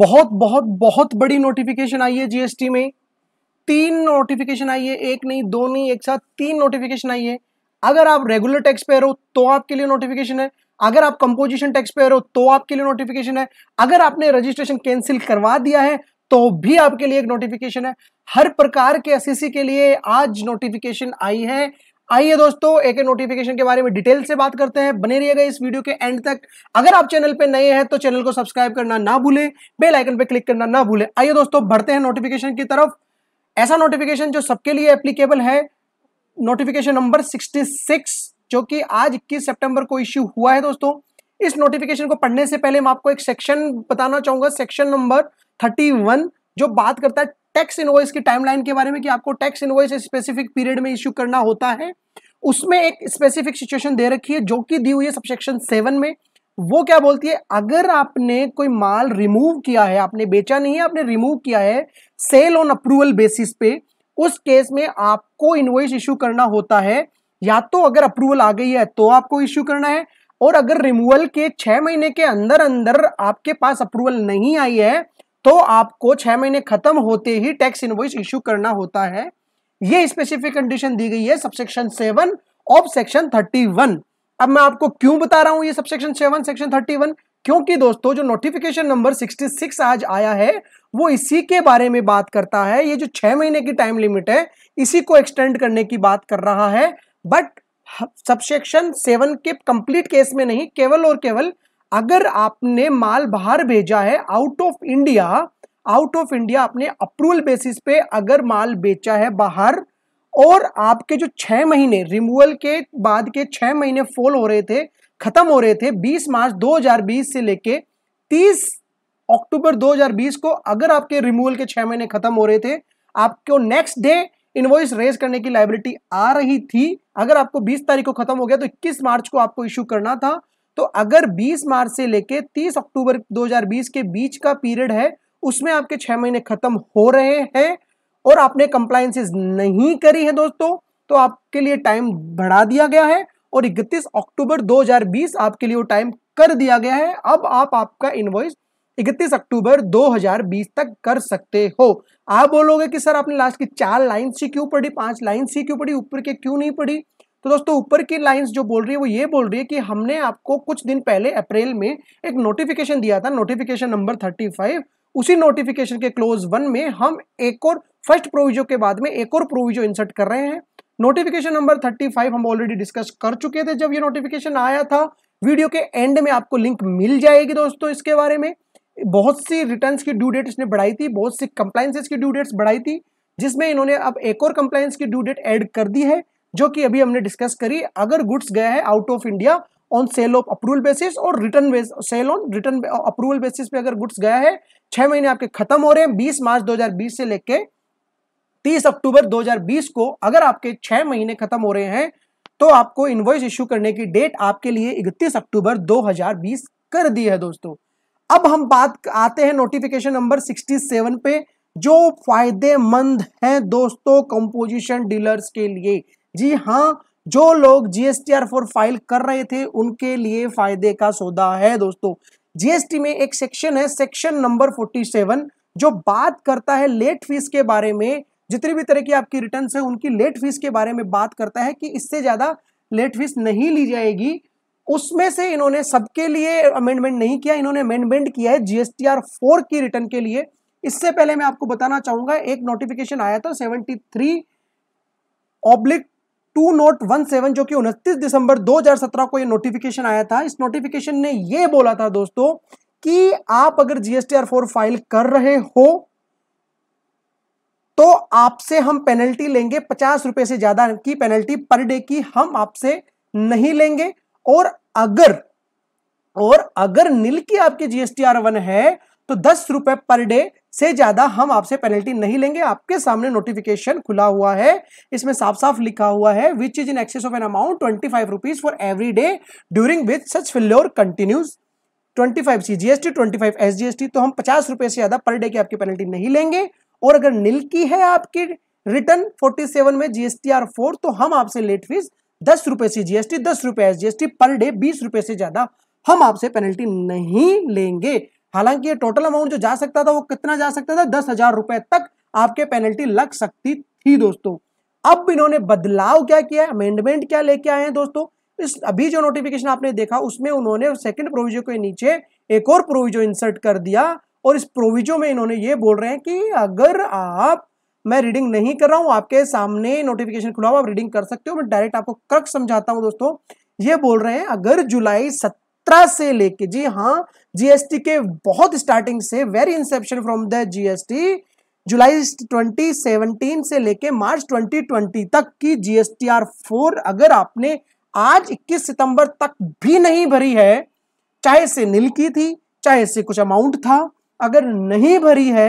बहुत बहुत बहुत बड़ी नोटिफिकेशन आई है जीएसटी में तीन नोटिफिकेशन आई है एक नहीं दो नहीं एक साथ तीन नोटिफिकेशन आई है अगर आप रेगुलर टैक्स पेयर हो तो आपके लिए नोटिफिकेशन है अगर आप कंपोजिशन टैक्स पेयर हो तो आपके लिए नोटिफिकेशन है अगर आपने रजिस्ट्रेशन कैंसिल करवा दिया है तो भी आपके लिए एक नोटिफिकेशन है हर प्रकार के एस के लिए आज नोटिफिकेशन आई है आइए दोस्तों एक नोटिफिकेशन के बारे में डिटेल से बात करते हैं बने रहिएगा इस वीडियो के एंड तक अगर आप चैनल पर नए हैं तो चैनल को सब्सक्राइब करना ना भूलें बेल आइकन पर क्लिक करना ना भूलें आइए दोस्तों बढ़ते हैं नोटिफिकेशन की तरफ ऐसा नोटिफिकेशन जो सबके लिए एप्लीकेबल है नोटिफिकेशन नंबर 66 जो कि आज 21 सितंबर को इश्यू हुआ है दोस्तों इस नोटिफिकेशन को पढ़ने से पहले मैं आपको एक सेक्शन बताना चाहूंगा सेक्शन नंबर 31 जो बात करता है टैक्स इनवॉइस की टाइमलाइन के बारे में कि आपको टैक्स इनवॉइस स्पेसिफिक पीरियड में इश्यू करना होता है उसमें एक स्पेसिफिक सिचुएशन दे रखी है जो कि दी हुई है सबसेक्शन सेवन में वो क्या बोलती है अगर आपने कोई माल रिमूव किया है आपने बेचा नहीं है आपने रिमूव किया है सेल ऑन अप्रूवल बेसिस पे उस केस में आपको इनवॉइस इशू करना होता है या तो अगर अप्रूवल आ गई है तो आपको इशू करना है और अगर रिमूवल के छह महीने के अंदर अंदर आपके पास अप्रूवल नहीं आई है तो आपको छह महीने खत्म होते ही टैक्स इनवॉइस इश्यू करना होता है ये स्पेसिफिक कंडीशन दी गई है subsection seven of section thirty one अब मैं आपको क्यों बता रहा हूं ये subsection seven section thirty one क्योंकि दोस्तों जो नोटिफिकेशन नंबर सिक्सटी सिक्स आज आया है वो इसी के बारे में बात करता है ये जो छह महीने की टाइम लिमिट है इसी को एक्सटेंड करने की बात कर रहा है बट सबसेक्शन सेवन के कंप्लीट केस में नहीं केवल और केवल अगर आपने माल बाहर भेजा है out of India out of India आपने अप्रूवल बेसिस पे अगर माल बेचा है बाहर और आपके जो छह महीने रिमूवल के बाद के छह महीने फॉल हो रहे थे खत्म हो रहे थे 20 मार्च 2020 से लेके 30 अक्टूबर 2020 को अगर आपके रिमूवल के छह महीने खत्म हो रहे थे आपको नेक्स्ट डे इनवॉइस रेज करने की लाइबिलिटी आ रही थी अगर आपको 20 तारीख को खत्म हो गया तो 21 मार्च को आपको इशू करना था तो अगर 20 मार्च से लेके 30 अक्टूबर 2020 के बीच का पीरियड है उसमें आपके छह महीने खत्म हो रहे हैं और आपने कंप्लाइंसेस नहीं करी है दोस्तों तो आपके लिए टाइम बढ़ा दिया गया है और 31 अक्टूबर 2020 आपके लिए वो टाइम कर दिया गया है अब आप आपका इन्वॉइस 31 अक्टूबर 2020 तक कर सकते हो आप बोलोगे कि सर आपने लास्ट की चार लाइन सी क्यों पढ़ी पांच लाइन सी क्यों पढ़ी ऊपर के क्यों नहीं पढ़ी तो दोस्तों ऊपर की लाइंस जो बोल रही है वो ये बोल रही है कि हमने आपको कुछ दिन पहले अप्रैल में एक नोटिफिकेशन दिया था नोटिफिकेशन नंबर थर्टी फाइव उसी नोटिफिकेशन के क्लोज वन में हम एक और फर्स्ट प्रोविजो के बाद में एक और प्रोविजो इंसर्ट कर रहे हैं नोटिफिकेशन नंबर थर्टी फाइव हम ऑलरेडी डिस्कस कर चुके थे जब ये नोटिफिकेशन आया था वीडियो के एंड में आपको लिंक मिल जाएगी दोस्तों इसके बारे में बहुत सी रिटर्न की ड्यू डेट इसने बढ़ाई थी बहुत सी कंप्लाइंसेज की ड्यू डेट्स बढ़ाई थी जिसमें इन्होंने अब एक और कंप्लाइंस की ड्यू डेट ऐड कर दी है जो कि अभी हमने डिस्कस करी अगर गुड्स गया है out of India on sale of approval basis और return base sale on return approval basis पे अगर गुड्स गया है छह महीने आपके खत्म हो रहे हैं बीस मार्च दो से लेके 30 अक्टूबर 2020 को अगर आपके छह महीने खत्म हो रहे हैं तो आपको इन्वॉइस इश्यू करने की डेट आपके लिए इकतीस अक्टूबर 2020 कर दी है दोस्तों अब हम बात आते हैं नोटिफिकेशन नंबर 67 पे जो फायदेमंद है दोस्तों कंपोजिशन डीलर्स के लिए जी हाँ जो लोग जीएसटी आर फोर फाइल कर रहे थे उनके लिए फायदे का सौदा है दोस्तों जीएसटी में एक सेक्शन है सेक्शन नंबर 47 जो बात करता है लेट फीस के बारे में जितनी भी तरह की आपकी रिटर्न है उनकी लेट फीस के बारे में बात करता है कि इससे ज्यादा लेट फीस नहीं ली जाएगी उसमें से इन्होंने सबके लिए अमेंडमेंट नहीं किया इन्होंने अमेंडमेंट किया है जीएसटी आर फोर की रिटर्न के लिए इससे पहले मैं आपको बताना चाहूंगा एक नोटिफिकेशन आया था seventy three oblique two nought one seven जो कि उनतीस दिसंबर 2017 को ये नोटिफिकेशन आया था इस नोटिफिकेशन ने ये बोला था दोस्तों कि आप अगर आर फोर फाइल कर रहे हो तो आपसे हम पेनल्टी लेंगे पचास रुपए से ज्यादा की पेनल्टी पर डे की हम आपसे नहीं लेंगे और अगर और अगर नील की आपकी जीएसटी आर वन है तो दस रुपए पर डे से ज्यादा हम आपसे पेनल्टी नहीं लेंगे आपके सामने नोटिफिकेशन खुला हुआ है इसमें साफ साफ लिखा हुआ है which is in excess of an amount twenty five rupees for every day during with such failure continues twenty five C G S T twenty five S G S T तो हम पचास रुपए से ज्यादा पर डे की आपकी penalty नहीं लेंगे और अगर नील की है आपकी रिटर्न फोर्टी सेवन में जीएसटी आर फोर तो हम आपसे लेट फीस दस रुपए सी जीएसटी दस रुपए एस टी पर डे बीस रुपए से ज्यादा हम आपसे पेनल्टी नहीं लेंगे हालांकि ये टोटल अमाउंट जो जा सकता था वो कितना जा सकता था दस हजार रुपए तक आपके पेनल्टी लग सकती थी दोस्तों अब इन्होंने बदलाव क्या किया है अमेंडमेंट क्या लेके आए हैं दोस्तों इस अभी जो नोटिफिकेशन आपने देखा उसमें उन्होंने सेकंड प्रोविजो के नीचे एक और प्रोविजो इंसर्ट कर दिया और इस प्रोविजो में इन्होंने ये बोल रहे हैं कि अगर आप मैं रीडिंग नहीं कर रहा हूं आपके सामने नोटिफिकेशन खुला हुआ आप रीडिंग कर सकते हो मैं डायरेक्ट आपको क्रक समझाता हूं दोस्तों ये बोल रहे हैं अगर जुलाई सत्रह से लेके जी हाँ जीएसटी के बहुत स्टार्टिंग से very inception from the GST जुलाई 2017 से लेके मार्च 2020 तक की जीएसटी आर फोर अगर आपने आज 21 सितंबर तक भी नहीं भरी है चाहे से नील की थी चाहे से कुछ अमाउंट था अगर नहीं भरी है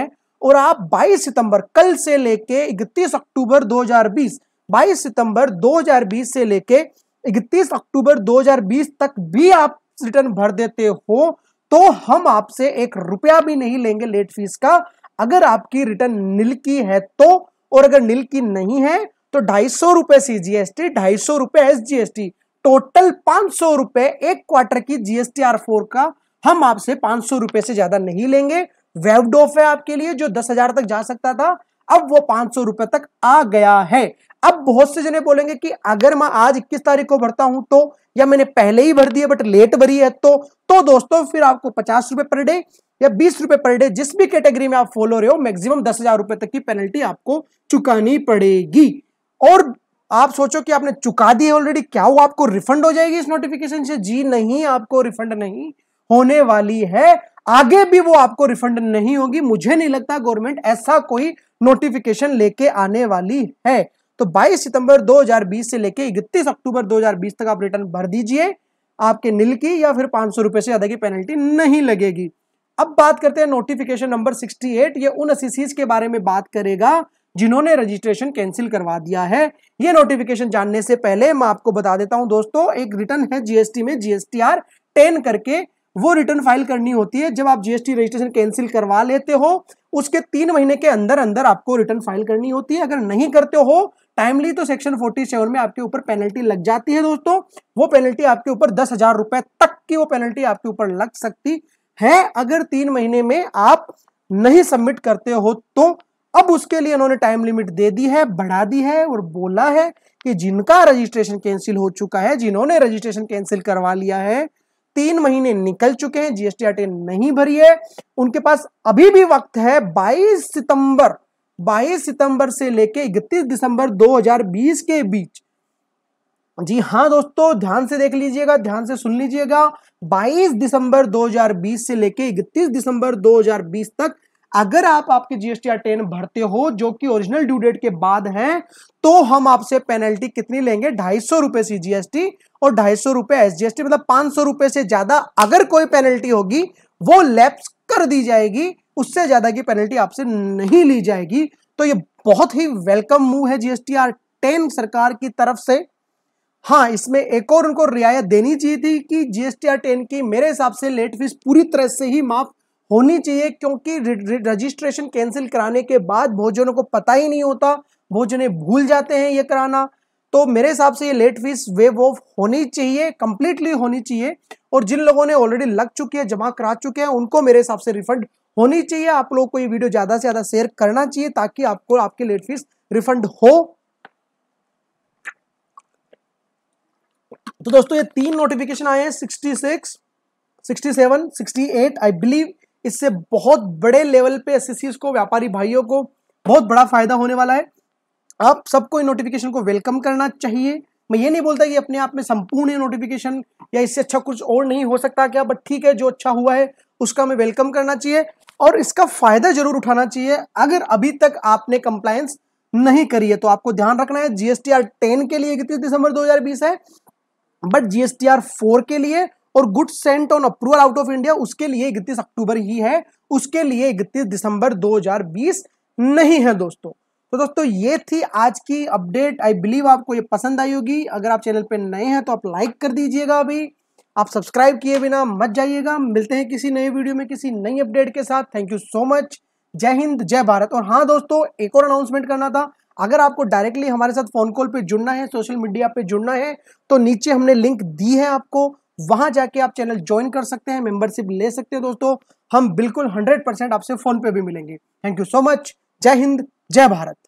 और आप 22 सितंबर कल से लेके 31 अक्टूबर 2020 22 सितंबर 2020 से लेके 31 अक्टूबर 2020 तक भी आप रिटर्न भर देते हो तो हम आपसे एक रुपया भी नहीं लेंगे लेट फीस का अगर आपकी रिटर्न नील की है तो और अगर नील की नहीं है तो ढाई सौ रुपए सी जीएसटी ढाई सौ रुपए एस जीएसटी टोटल पांच सौ रुपए एक क्वार्टर की जीएसटी आर फोर का हम आपसे पांच सौ रुपए से ज्यादा नहीं लेंगे वेब डॉफ है आपके लिए जो दस हजार तक जा सकता था अब वो पांच सौ रुपए तक आ गया है अब बहुत से जने बोलेंगे कि अगर मैं आज 21 तारीख को भरता हूं तो या मैंने पहले ही भर दिए बट लेट भरी है तो तो दोस्तों फिर आपको पचास रुपए पर डे या बीस रुपए पर डे जिस भी कैटेगरी में आप फॉलो रहे हो मैक्सिमम दस हजार रुपए तक की पेनल्टी आपको चुकानी पड़ेगी और आप सोचो कि आपने चुका दी ऑलरेडी क्या हुआ आपको रिफंड हो जाएगी इस नोटिफिकेशन से जी नहीं आपको रिफंड नहीं होने वाली है आगे भी वो आपको रिफंड नहीं होगी मुझे नहीं लगता गवर्नमेंट ऐसा कोई नोटिफिकेशन लेके आने वाली है तो 22 सितंबर 2020 से लेके 31 अक्टूबर 2020 तक आप रिटर्न भर दीजिए आपके नील की या फिर पांच सौ से ज़्यादा की पेनल्टी नहीं लगेगी अब बात करते हैं नोटिफिकेशन नंबर 68 ये उन असिसीज e के बारे में बात करेगा जिन्होंने रजिस्ट्रेशन कैंसिल करवा दिया है ये नोटिफिकेशन जानने से पहले मैं आपको बता देता हूं दोस्तों एक रिटर्न है जीएसटी में आर टेन करके वो रिटर्न फाइल करनी होती है जब आप जीएसटी रजिस्ट्रेशन कैंसिल करवा लेते हो उसके तीन महीने के अंदर अंदर आपको रिटर्न फाइल करनी होती है अगर नहीं करते हो टाइमली तो सेक्शन 47 में आपके ऊपर पेनल्टी लग जाती है दोस्तों वो पेनल्टी आपके ऊपर दस हजार रुपए तक की वो पेनल्टी आपके ऊपर लग सकती है अगर तीन महीने में आप नहीं सबमिट करते हो तो अब उसके लिए उन्होंने टाइम लिमिट दे दी है बढ़ा दी है और बोला है कि जिनका रजिस्ट्रेशन कैंसिल हो चुका है जिन्होंने रजिस्ट्रेशन कैंसिल करवा लिया है तीन महीने निकल चुके हैं जीएसटी आर नहीं भरी है उनके पास अभी भी वक्त है 22 सितंबर 22 सितंबर से लेके 31 दिसंबर 2020 के बीच जी हाँ दोस्तों ध्यान से देख लीजिएगा ध्यान से सुन लीजिएगा 22 दिसंबर 2020 से लेके 31 दिसंबर 2020 तक अगर आप आपके जीएसटी टेन भरते हो जो कि ओरिजिनल ड्यू डेट के बाद हैं तो हम आपसे पेनल्टी कितनी लेंगे ढाई सौ रुपए सी जीएसटी और ढाई सौ रुपए एसजीएसटी मतलब पांच सौ रुपए से ज्यादा अगर कोई पेनल्टी होगी वो लैप्स कर दी जाएगी उससे ज्यादा की पेनल्टी आपसे नहीं ली जाएगी तो ये बहुत ही वेलकम मूव है जीएसटी आर टेन सरकार की तरफ से हाँ इसमें एक और उनको रियायत देनी चाहिए थी कि जीएसटी आर टेन की मेरे हिसाब से लेट फीस पूरी तरह से ही माफ होनी चाहिए क्योंकि रजिस्ट्रेशन कैंसिल कराने के बाद भोजनों जनों को पता ही नहीं होता भोजने भूल जाते हैं ये कराना तो मेरे हिसाब से ये लेट फीस वेव ऑफ होनी चाहिए कंप्लीटली होनी चाहिए और जिन लोगों ने ऑलरेडी लग चुकी है जमा करा चुके हैं उनको मेरे हिसाब से रिफंड होनी चाहिए आप लोगों को ये वीडियो ज़्यादा से ज़्यादा शेयर करना चाहिए ताकि आपको आपकी लेट फीस रिफंड हो तो दोस्तों ये तीन नोटिफिकेशन आए हैं sixty six sixty seven sixty eight I believe इससे बहुत बड़े लेवल पे एस को व्यापारी भाइयों को बहुत बड़ा फायदा होने वाला है आप सबको इन नोटिफिकेशन को वेलकम करना चाहिए मैं ये नहीं बोलता कि अपने आप में संपूर्ण नोटिफिकेशन या इससे अच्छा कुछ और नहीं हो सकता क्या बट ठीक है जो अच्छा हुआ है उसका हमें वेलकम करना चाहिए और इसका फायदा जरूर उठाना चाहिए अगर अभी तक आपने कंप्लायंस नहीं करी है तो आपको ध्यान रखना है जीएसटीआर टेन के लिए इकतीस दिसंबर दो है बट जीएसटीआर फोर के लिए और goods sent on approval out of India उसके लिए इकतीस अक्टूबर ही है उसके लिए इकतीस दिसंबर 2020 नहीं है दोस्तों तो दोस्तों ये थी आज की अपडेट आई बिलीव आपको ये पसंद आई होगी अगर आप चैनल पर नए हैं तो आप लाइक कर दीजिएगा अभी आप सब्सक्राइब किए बिना मत जाइएगा मिलते हैं किसी नए वीडियो में किसी नई अपडेट के साथ थैंक यू सो मच जय हिंद जय भारत और हाँ दोस्तों एक और अनाउंसमेंट करना था अगर आपको डायरेक्टली हमारे साथ फोन कॉल पे जुड़ना है सोशल मीडिया पे जुड़ना है तो नीचे हमने लिंक दी है आपको वहां जाके आप चैनल ज्वाइन कर सकते हैं मेंबरशिप ले सकते हैं दोस्तों हम बिल्कुल 100 परसेंट आपसे फोन पे भी मिलेंगे थैंक यू सो मच जय हिंद जय भारत